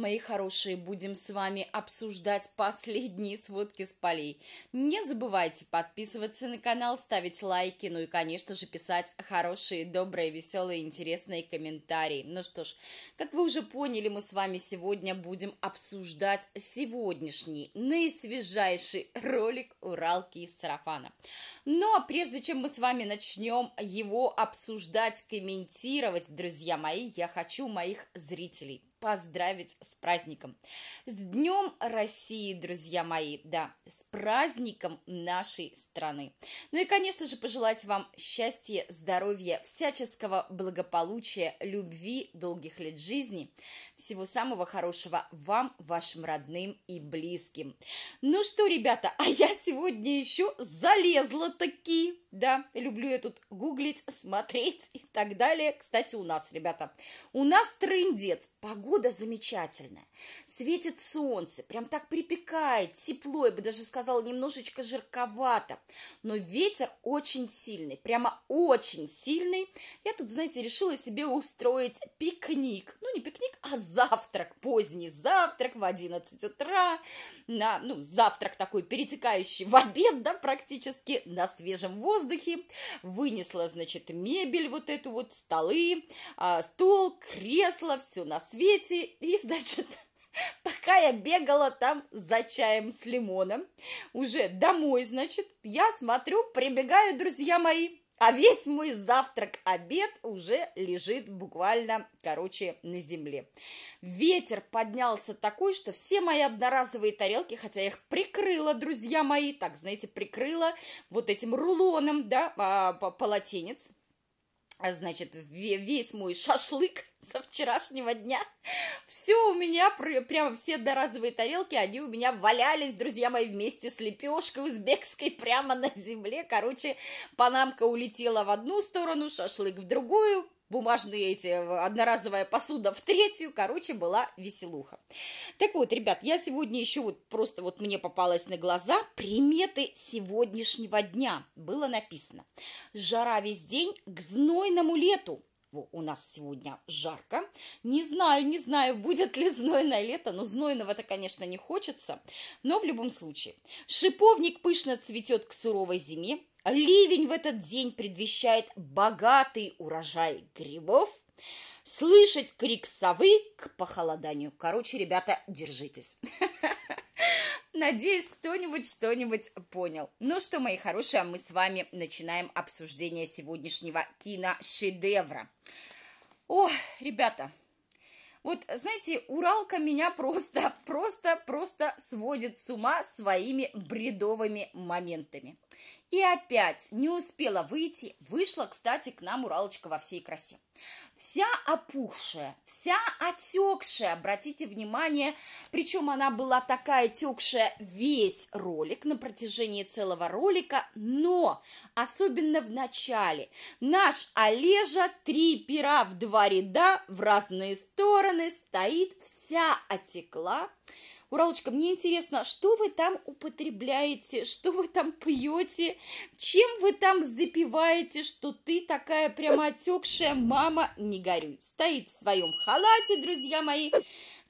Мои хорошие, будем с вами обсуждать последние сводки с полей. Не забывайте подписываться на канал, ставить лайки, ну и, конечно же, писать хорошие, добрые, веселые, интересные комментарии. Ну что ж, как вы уже поняли, мы с вами сегодня будем обсуждать сегодняшний наисвежайший ролик «Уралки из сарафана». Но ну, а прежде чем мы с вами начнем его обсуждать, комментировать, друзья мои, я хочу моих зрителей поздравить с праздником. С Днем России, друзья мои, да, с праздником нашей страны. Ну и, конечно же, пожелать вам счастья, здоровья, всяческого благополучия, любви, долгих лет жизни. Всего самого хорошего вам, вашим родным и близким. Ну что, ребята, а я сегодня еще залезла такие. Да, люблю я тут гуглить, смотреть и так далее. Кстати, у нас, ребята, у нас трындец. Погода замечательная. Светит солнце, прям так припекает, тепло, я бы даже сказала, немножечко жарковато. Но ветер очень сильный, прямо очень сильный. Я тут, знаете, решила себе устроить пикник. Ну, не пикник, а завтрак, поздний завтрак в 11 утра. На, ну, завтрак такой, перетекающий в обед, да, практически, на свежем воздухе воздухе, вынесла, значит, мебель вот эту вот, столы, а, стол, кресло, все на свете, и, значит, пока я бегала там за чаем с лимоном, уже домой, значит, я смотрю, прибегают друзья мои, а весь мой завтрак-обед уже лежит буквально, короче, на земле. Ветер поднялся такой, что все мои одноразовые тарелки, хотя я их прикрыла, друзья мои, так, знаете, прикрыла вот этим рулоном, да, а, полотенец, а, значит, весь мой шашлык со вчерашнего дня. Все у меня, прям все доразовые тарелки, они у меня валялись, друзья мои, вместе с лепешкой узбекской прямо на земле. Короче, панамка улетела в одну сторону, шашлык в другую, бумажные эти, э, одноразовая посуда в третью, короче, была веселуха. Так вот, ребят, я сегодня еще вот просто вот мне попалась на глаза приметы сегодняшнего дня. Было написано «Жара весь день к знойному лету». Во, у нас сегодня жарко. Не знаю, не знаю, будет ли знойное лето, но знойного-то, конечно, не хочется. Но в любом случае, шиповник пышно цветет к суровой зиме, Ливень в этот день предвещает богатый урожай грибов, слышать крик совы к похолоданию. Короче, ребята, держитесь. Надеюсь, кто-нибудь что-нибудь понял. Ну что, мои хорошие, а мы с вами начинаем обсуждение сегодняшнего киношедевра. О, ребята, вот, знаете, Уралка меня просто, просто, просто сводит с ума своими бредовыми моментами. И опять не успела выйти. Вышла, кстати, к нам Уралочка во всей красе. Вся опухшая, вся отекшая, обратите внимание, причем она была такая отекшая весь ролик, на протяжении целого ролика, но особенно в начале. Наш Олежа три пера в два ряда в разные стороны стоит, вся отекла, Уралочка, мне интересно, что вы там употребляете, что вы там пьете, чем вы там запиваете, что ты такая прямо отекшая мама, не горюй, стоит в своем халате, друзья мои.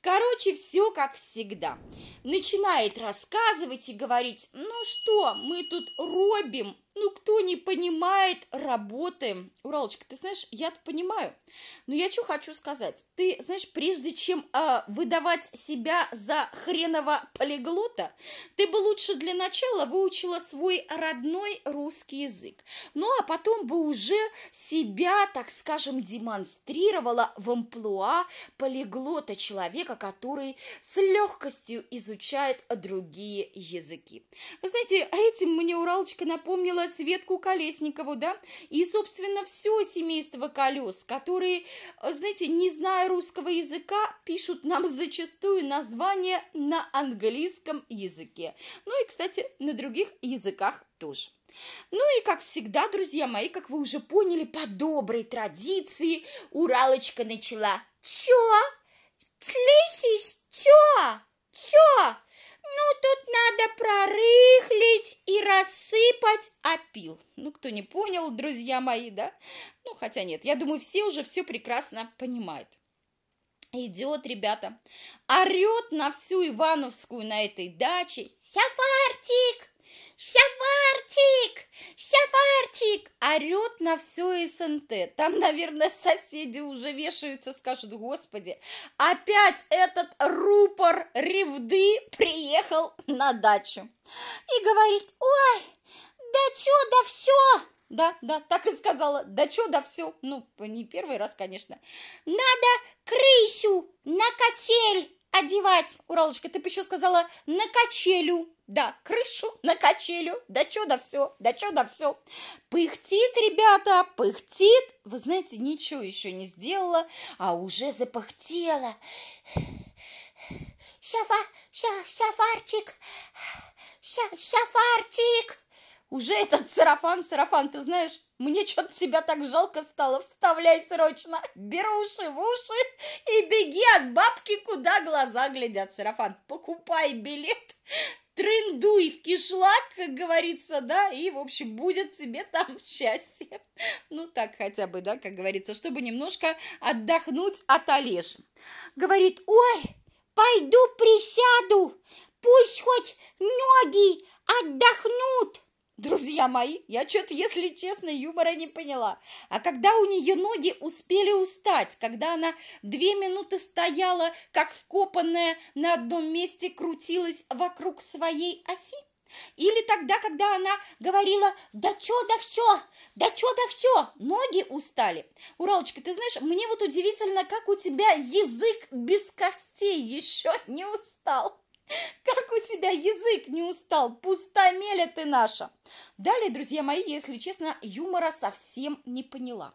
Короче, все как всегда. Начинает рассказывать и говорить, ну что, мы тут робим, ну, кто не понимает работы? Уралочка, ты знаешь, я понимаю. Но я что хочу сказать. Ты, знаешь, прежде чем э, выдавать себя за хреново полиглота, ты бы лучше для начала выучила свой родной русский язык. Ну, а потом бы уже себя, так скажем, демонстрировала в амплуа полиглота человека, который с легкостью изучает другие языки. Вы знаете, а этим мне Уралочка напомнила вспомнила Светку Колесникову, да, и, собственно, все семейство колес, которые, э, знаете, не зная русского языка, пишут нам зачастую названия на английском языке. Ну и, кстати, на других языках тоже. Ну и, как всегда, друзья мои, как вы уже поняли, по доброй традиции Уралочка начала «Чё? Слышишь, чё? Чё?» прорыхлить и рассыпать опил. А ну, кто не понял, друзья мои, да? Ну, хотя нет, я думаю, все уже все прекрасно понимают. Идет, ребята, орет на всю Ивановскую на этой даче. Сафартик, «Сяфарчик! Сяфарчик!» орет на все СНТ. Там, наверное, соседи уже вешаются, скажут, господи, опять этот рупор ревды приехал на дачу. И говорит, ой, да чё, да все, да, да, так и сказала. Да чё, да все. Ну, не первый раз, конечно. Надо крысю на котель одевать. Уралочка, ты бы еще сказала на качелю. Да, крышу на качелю. Да чё да все, да чё да все. Пыхтит, ребята, пыхтит. Вы знаете, ничего еще не сделала, а уже запыхтела. Шафа, ша, шафарчик, ша, шафарчик. Уже этот сарафан, сарафан, ты знаешь, мне что-то тебя так жалко стало. Вставляй срочно беруши в уши и беги от бабки, куда глаза глядят. Сарафан, покупай билет, трындуй в кишлак, как говорится, да, и, в общем, будет тебе там счастье. Ну, так хотя бы, да, как говорится, чтобы немножко отдохнуть от Олежи. Говорит, ой, пойду присяду, пусть хоть ноги отдохнут. Друзья мои, я что-то, если честно, юмора не поняла. А когда у нее ноги успели устать, когда она две минуты стояла, как вкопанная, на одном месте крутилась вокруг своей оси? Или тогда, когда она говорила «Да чё, да все, да чё, да все, ноги устали. Уралочка, ты знаешь, мне вот удивительно, как у тебя язык без костей еще не устал. Как у тебя язык не устал, пустомеля ты наша. Далее, друзья мои, если честно, юмора совсем не поняла.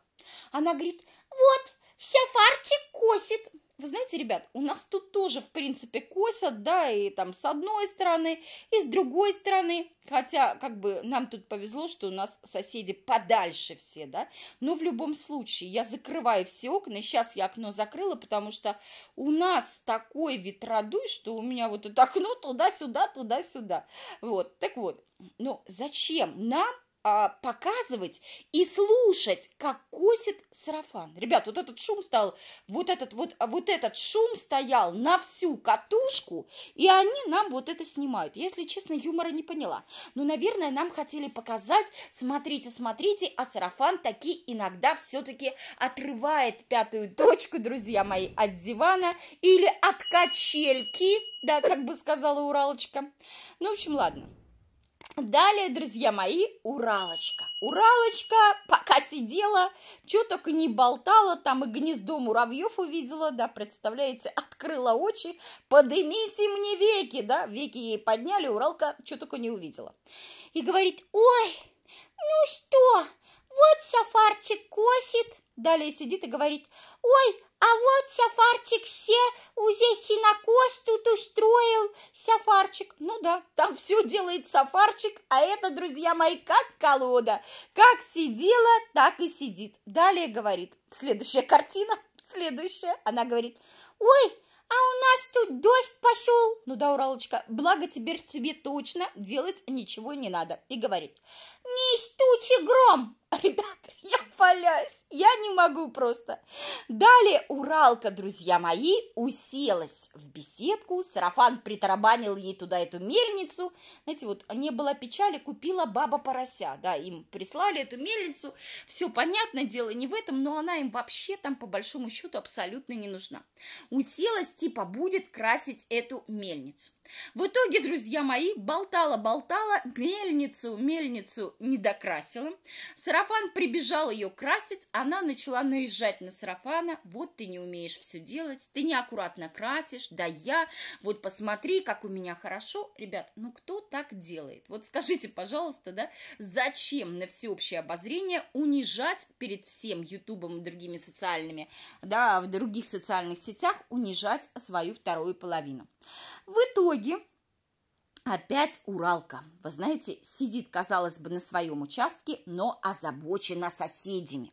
Она говорит, вот, вся фарчик косит. Вы знаете, ребят, у нас тут тоже, в принципе, косят, да, и там с одной стороны, и с другой стороны. Хотя, как бы, нам тут повезло, что у нас соседи подальше все, да. Но в любом случае, я закрываю все окна, сейчас я окно закрыла, потому что у нас такой ветродуй, что у меня вот это окно туда-сюда, туда-сюда. Вот, так вот, но зачем нам а, показывать и слушать, как косит сарафан. Ребят, вот этот шум стал, вот этот вот, вот этот шум стоял на всю катушку, и они нам вот это снимают. Если честно, юмора не поняла. Но, ну, наверное, нам хотели показать, смотрите, смотрите, а сарафан таки иногда все-таки отрывает пятую точку, друзья мои, от дивана или от качельки, да, как бы сказала Уралочка. Ну, в общем, ладно. Далее, друзья мои, Уралочка. Уралочка пока сидела, что только не болтала, там и гнездо муравьев увидела, да, представляете, открыла очи, подымите мне веки, да, веки ей подняли, Уралка что только не увидела. И говорит, ой, ну что, вот сафарчик косит. Далее сидит и говорит, ой, а вот Сафарчик все узе синокос тут устроил. Сафарчик, ну да, там все делает Сафарчик, а это, друзья мои, как колода. Как сидела, так и сидит. Далее говорит, следующая картина, следующая, она говорит, ой, а у нас тут дождь пошел. Ну да, Уралочка, благо теперь тебе точно делать ничего не надо. И говорит, не стучи гром, Ребята, я валяюсь, я не могу просто. Далее Уралка, друзья мои, уселась в беседку, сарафан притарабанил ей туда эту мельницу. Знаете, вот не было печали, купила баба порося, да, им прислали эту мельницу. Все понятно, дело не в этом, но она им вообще там по большому счету абсолютно не нужна. Уселась, типа, будет красить эту мельницу. В итоге, друзья мои, болтала-болтала, мельницу, мельницу не докрасила. Сарафан Сарафан прибежал ее красить, она начала наезжать на сарафана. Вот ты не умеешь все делать, ты неаккуратно красишь, да я, вот посмотри, как у меня хорошо. Ребят, ну кто так делает? Вот скажите, пожалуйста, да, зачем на всеобщее обозрение унижать перед всем Ютубом и другими социальными, да, в других социальных сетях унижать свою вторую половину? В итоге Опять Уралка. Вы знаете, сидит, казалось бы, на своем участке, но озабочена соседями.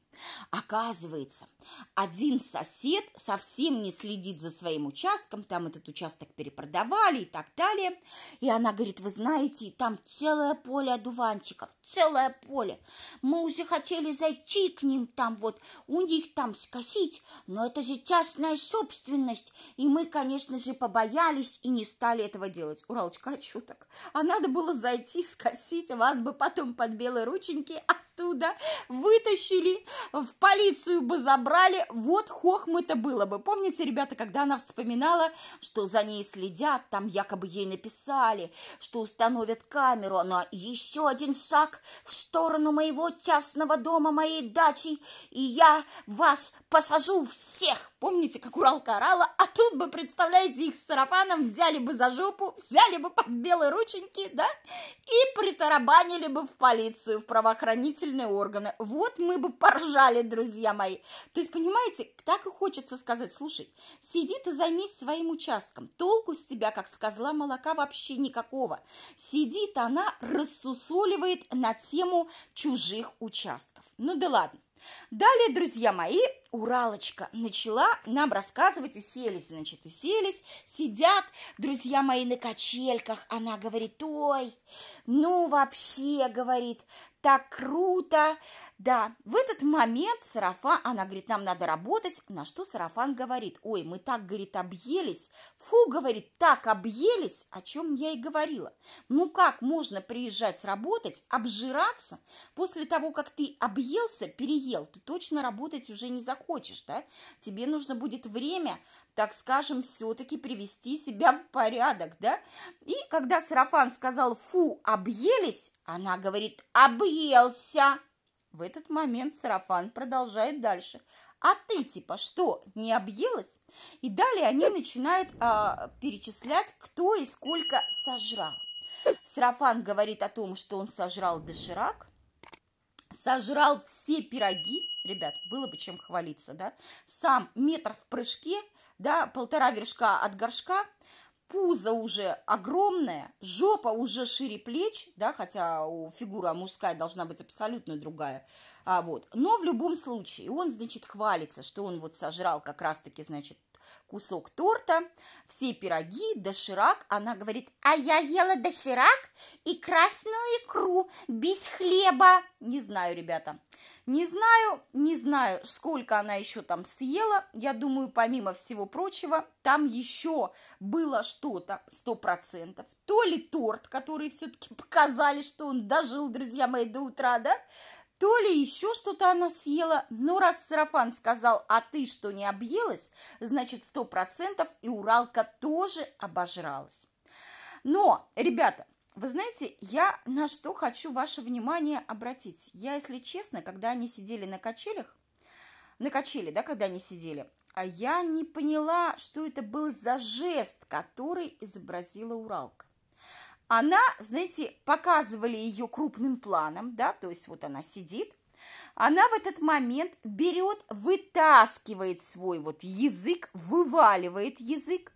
Оказывается, один сосед совсем не следит за своим участком, там этот участок перепродавали и так далее. И она говорит, вы знаете, там целое поле одуванчиков, целое поле. Мы уже хотели зайти к ним там вот, у них там скосить, но это же частная собственность. И мы, конечно же, побоялись и не стали этого делать. Уралочка, а что так? А надо было зайти, скосить, вас бы потом под белые рученьки, а оттуда, вытащили, в полицию бы забрали, вот хохмы это было бы. Помните, ребята, когда она вспоминала, что за ней следят, там якобы ей написали, что установят камеру, она еще один шаг в сторону моего частного дома, моей дачи, и я вас посажу всех. Помните, как Уралка орала, а тут бы, представляете, их с сарафаном взяли бы за жопу, взяли бы под белые рученьки, да, и притарабанили бы в полицию, в правоохранительную правоохранительные органы. Вот мы бы поржали, друзья мои. То есть, понимаете, так и хочется сказать, слушай, сиди ты займись своим участком, толку с тебя, как с козла молока, вообще никакого. Сидит она, рассусоливает на тему чужих участков. Ну да ладно. Далее, друзья мои, Уралочка начала нам рассказывать, уселись, значит, уселись, сидят, друзья мои, на качельках, она говорит, ой, ну вообще, говорит, так круто. Да, в этот момент сарафан, она говорит, нам надо работать, на что сарафан говорит, ой, мы так, говорит, объелись, фу, говорит, так объелись, о чем я и говорила. Ну как можно приезжать работать, обжираться, после того, как ты объелся, переел, ты точно работать уже не захочешь, да? Тебе нужно будет время, так скажем, все-таки привести себя в порядок, да? И когда сарафан сказал, фу, объелись, она говорит, обы наелся!» В этот момент сарафан продолжает дальше. А ты типа что, не объелась? И далее они начинают а, перечислять, кто и сколько сожрал. Сарафан говорит о том, что он сожрал доширак, сожрал все пироги, ребят, было бы чем хвалиться, да, сам метр в прыжке, да, полтора вершка от горшка – пузо уже огромное, жопа уже шире плеч, да, хотя у фигура мужская должна быть абсолютно другая, а вот. Но в любом случае он, значит, хвалится, что он вот сожрал как раз-таки, значит, кусок торта, все пироги, доширак. Она говорит, а я ела доширак и красную икру без хлеба. Не знаю, ребята, не знаю, не знаю, сколько она еще там съела. Я думаю, помимо всего прочего, там еще было что-то, сто процентов. То ли торт, который все-таки показали, что он дожил, друзья мои, до утра, да? то ли еще что-то она съела, но раз Сарафан сказал, а ты что не объелась, значит сто процентов и Уралка тоже обожралась. Но, ребята, вы знаете, я на что хочу ваше внимание обратить. Я, если честно, когда они сидели на качелях, на качели, да, когда они сидели, а я не поняла, что это был за жест, который изобразила Уралка. Она, знаете, показывали ее крупным планом, да, то есть вот она сидит, она в этот момент берет, вытаскивает свой вот язык, вываливает язык,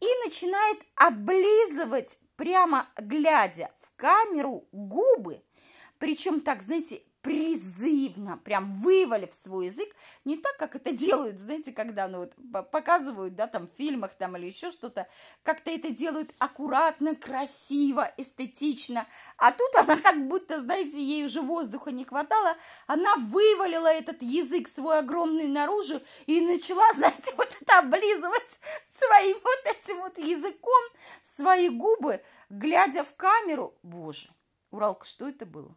и начинает облизывать, прямо глядя в камеру, губы. Причем так, знаете, призывно, прям вывалив свой язык, не так, как это делают, знаете, когда, ну, вот показывают, да, там, в фильмах там или еще что-то, как-то это делают аккуратно, красиво, эстетично, а тут она как будто, знаете, ей уже воздуха не хватало, она вывалила этот язык свой огромный наружу и начала, знаете, вот это облизывать своим вот этим вот языком свои губы, глядя в камеру, боже, Уралка, что это было?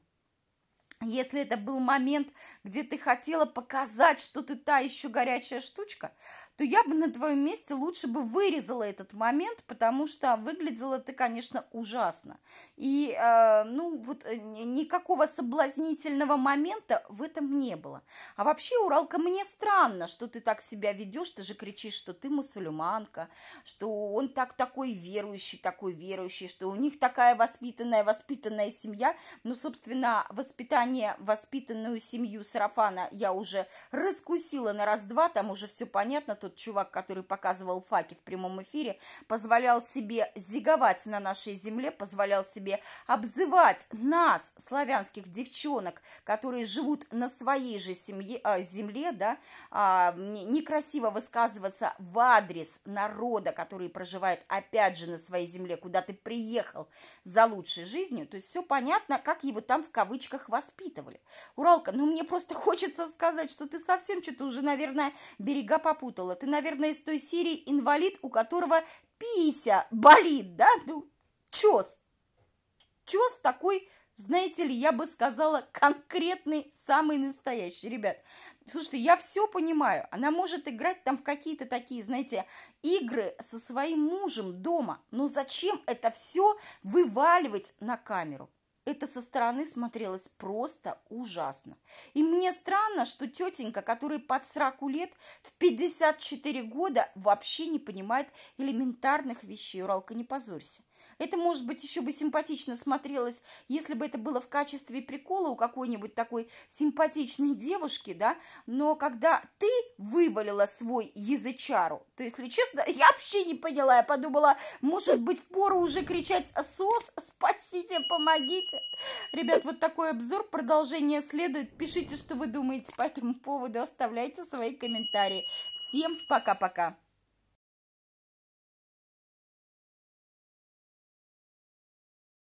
Если это был момент, где ты хотела показать, что ты та еще горячая штучка, то я бы на твоем месте лучше бы вырезала этот момент, потому что выглядело ты, конечно, ужасно. И, э, ну, вот э, никакого соблазнительного момента в этом не было. А вообще, Уралка, мне странно, что ты так себя ведешь, ты же кричишь, что ты мусульманка, что он так такой верующий, такой верующий, что у них такая воспитанная, воспитанная семья. Ну, собственно, воспитание, воспитанную семью сарафана я уже раскусила на раз-два, там уже все понятно, тот чувак, который показывал факи в прямом эфире, позволял себе зиговать на нашей земле, позволял себе обзывать нас, славянских девчонок, которые живут на своей же семье, а, земле, да, а, некрасиво высказываться в адрес народа, который проживает опять же на своей земле, куда ты приехал за лучшей жизнью, то есть все понятно, как его там в кавычках воспитывали. Уралка, ну мне просто хочется сказать, что ты совсем что-то уже, наверное, берега попутала рассказывала. Ты, наверное, из той серии инвалид, у которого пися болит, да? Ну, чёс, чёс такой, знаете ли, я бы сказала, конкретный, самый настоящий, ребят. Слушайте, я все понимаю. Она может играть там в какие-то такие, знаете, игры со своим мужем дома. Но зачем это все вываливать на камеру? Это со стороны смотрелось просто ужасно. И мне странно, что тетенька, которая под 40 лет, в 54 года вообще не понимает элементарных вещей. Уралка, не позорься. Это, может быть, еще бы симпатично смотрелось, если бы это было в качестве прикола у какой-нибудь такой симпатичной девушки, да, но когда ты вывалила свой язычару, то, если честно, я вообще не поняла, я подумала, может быть, впору уже кричать «СОС, спасите, помогите!» Ребят, вот такой обзор, продолжение следует, пишите, что вы думаете по этому поводу, оставляйте свои комментарии. Всем пока-пока!